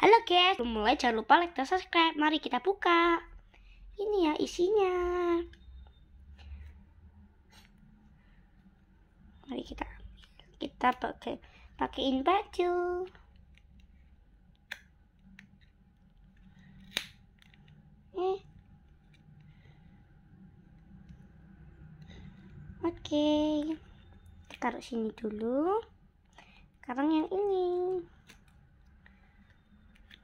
Halo guys, belum mulai jangan lupa like dan subscribe. Mari kita buka. Ini ya isinya. Mari kita kita pakai pakaiin baju. Eh. Oke. Okay. taruh sini dulu. Sekarang yang ini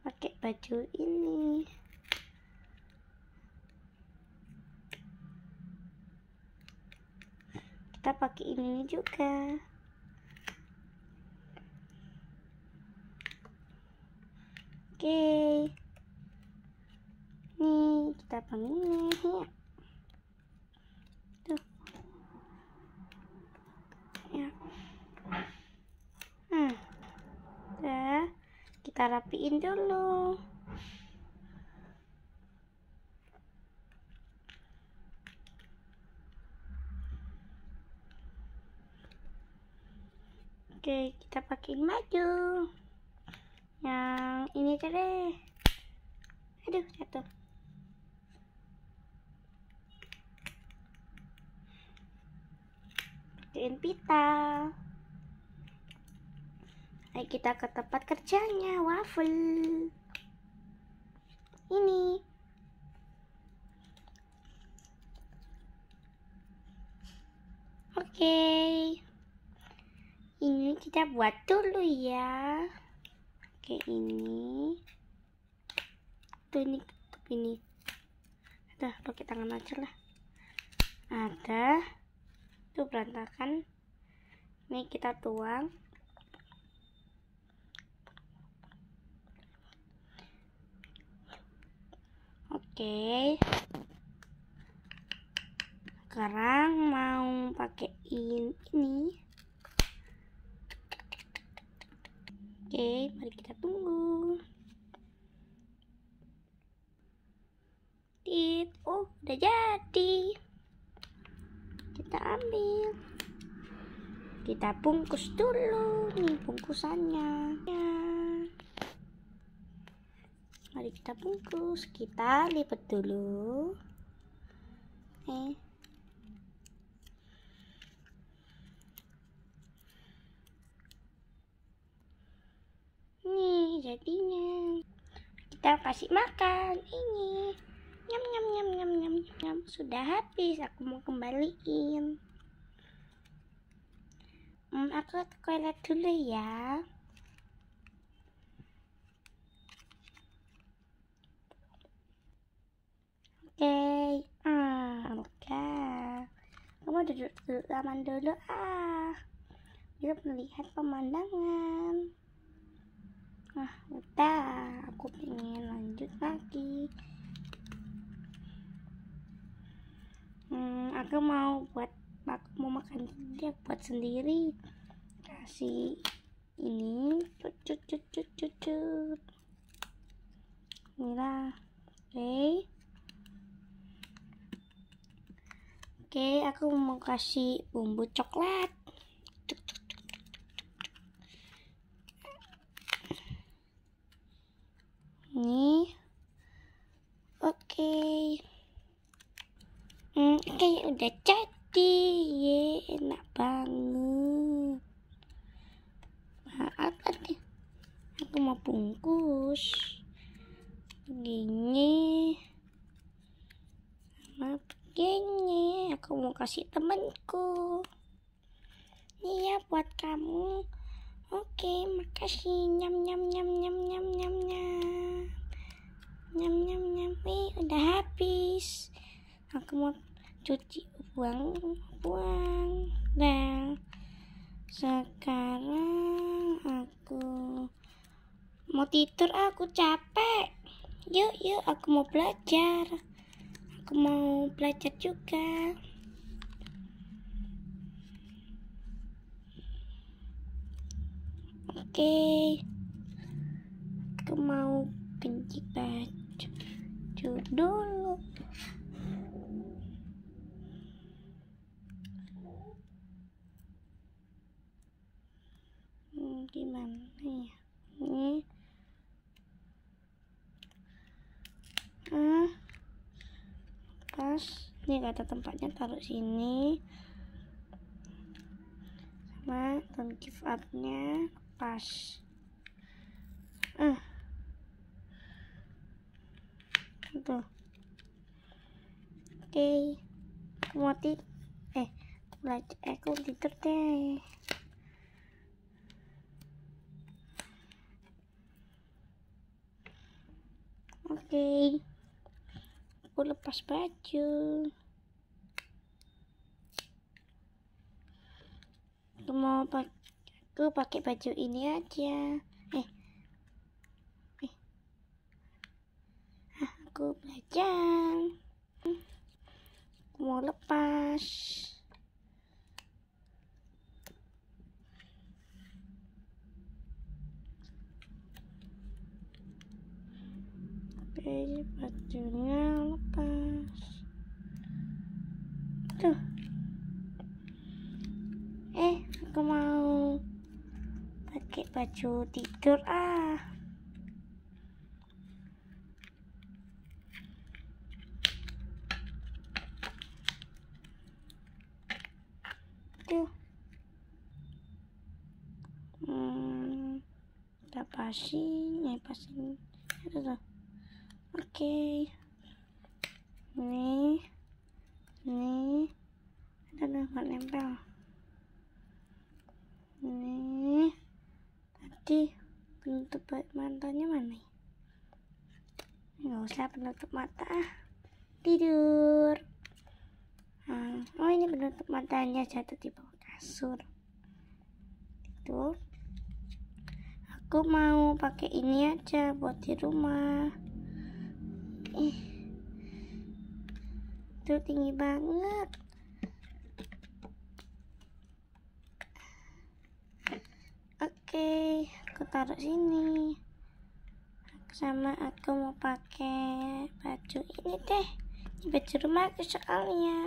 pakai baju ini kita pakai ini juga oke ini kita bangun kita rapiin dulu Oke, kita pakein baju. Yang ini aja Aduh, jatuh. Pakein pita. Ayo kita ke tempat kerjanya Waffle Ini Oke okay. Ini kita buat dulu ya Oke okay, ini Tuh ini tutup ini Udah pakai tangan aja lah Ada Tuh berantakan Ini kita tuang Oke. Sekarang mau pakaiin ini. Oke, mari kita tunggu. Tit, oh, udah jadi. Kita ambil. Kita bungkus dulu nih bungkusannya. Ya mari kita bungkus kita lipat dulu oke eh. nih jadinya kita kasih makan ini nyam nyam nyam nyam nyam nyam sudah habis aku mau kembaliin hmm, aku ke toilet dulu ya duduk duduk taman dulu ah dia melihat pemandangan nah udah aku pengen lanjut lagi hmm, aku mau buat aku mau makan dia buat sendiri kasih ini cut cut cut cut cut cut inilah oke okay. Oke, aku mau kasih bumbu coklat. Ini. Oke. Hmm, oke, udah jadi. Ye, enak banget. Maaf, aku mau bungkus. Gini. kasih temanku ini ya buat kamu oke makasih nyam nyam nyam nyam nyam nyam nyam nyam nyam nyam udah habis aku mau cuci buang buang dan nah, sekarang aku mau tidur aku capek yuk yuk aku mau belajar aku mau belajar juga oke, aku mau kunci baju dulu hmm, gimana ya ini ah pas ini kata tempatnya taruh sini sama kunci give pas eh tuh oke okay. eh light eh, aku tidur deh oke okay. aku lepas baju mau pakai aku pakai baju ini aja eh eh ah, aku belajar aku mau lepas oke bajunya lepas tuh pakai baju tidur ah tuh hmm pasin ya pasin itu tuh oke okay. ini ini ada nggak nempel ini jadi penutup matanya mana ya nggak usah penutup mata ah, tidur hmm. oh ini penutup matanya jatuh di bawah kasur itu aku mau pakai ini aja buat di rumah ih itu tinggi banget taruh sini sama aku mau pakai baju ini deh ini baju rumah aku soalnya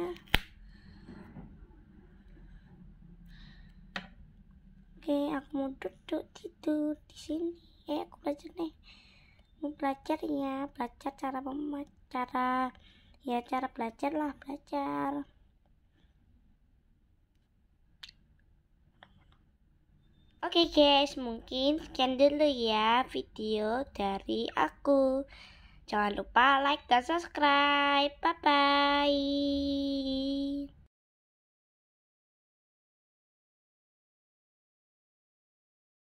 oke aku mau duduk tidur di sini eh aku belajar nih mau belajar ya belajar cara memacara cara ya cara belajar lah belajar Oke okay guys, mungkin sekian dulu ya video dari aku. Jangan lupa like dan subscribe. Bye bye.